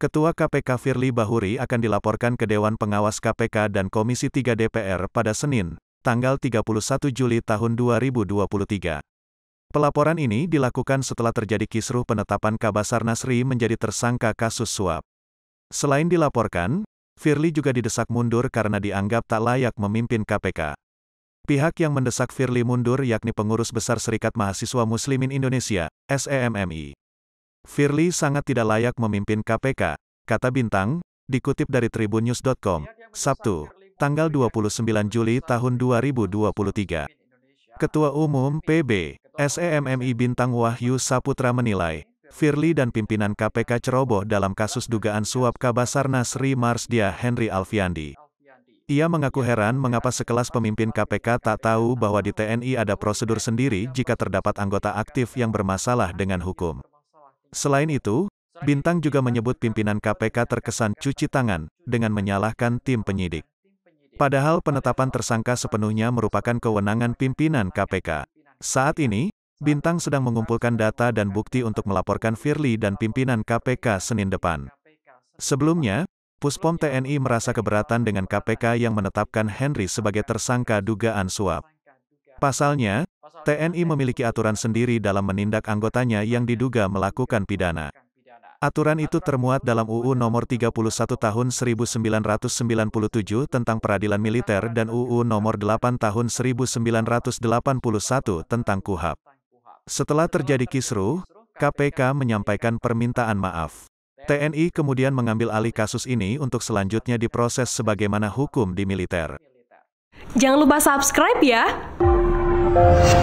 Ketua KPK Firly Bahuri akan dilaporkan ke Dewan Pengawas KPK dan Komisi 3 DPR pada Senin, tanggal 31 Juli tahun 2023. Pelaporan ini dilakukan setelah terjadi kisruh penetapan Kabasar Nasri menjadi tersangka kasus suap. Selain dilaporkan, Firly juga didesak mundur karena dianggap tak layak memimpin KPK. Pihak yang mendesak Firly mundur yakni Pengurus Besar Serikat Mahasiswa Muslimin Indonesia, SEMMI. Firly sangat tidak layak memimpin KPK, kata Bintang, dikutip dari tribunnews.com, Sabtu, tanggal 29 Juli tahun 2023. Ketua Umum PB, SEMMI Bintang Wahyu Saputra menilai, Firly dan pimpinan KPK ceroboh dalam kasus dugaan suap Kabasarnas Sri Marsdia Henry Alfiandi. Ia mengaku heran mengapa sekelas pemimpin KPK tak tahu bahwa di TNI ada prosedur sendiri jika terdapat anggota aktif yang bermasalah dengan hukum. Selain itu, Bintang juga menyebut pimpinan KPK terkesan cuci tangan dengan menyalahkan tim penyidik. Padahal penetapan tersangka sepenuhnya merupakan kewenangan pimpinan KPK. Saat ini, Bintang sedang mengumpulkan data dan bukti untuk melaporkan Firly dan pimpinan KPK Senin depan. Sebelumnya, Puspom TNI merasa keberatan dengan KPK yang menetapkan Henry sebagai tersangka dugaan suap. Pasalnya, TNI memiliki aturan sendiri dalam menindak anggotanya yang diduga melakukan pidana. Aturan itu termuat dalam UU Nomor 31 Tahun 1997 tentang Peradilan Militer dan UU Nomor 8 Tahun 1981 tentang KUHAP. Setelah terjadi kisruh, KPK menyampaikan permintaan maaf. TNI kemudian mengambil alih kasus ini untuk selanjutnya diproses sebagaimana hukum di militer. Jangan lupa subscribe ya!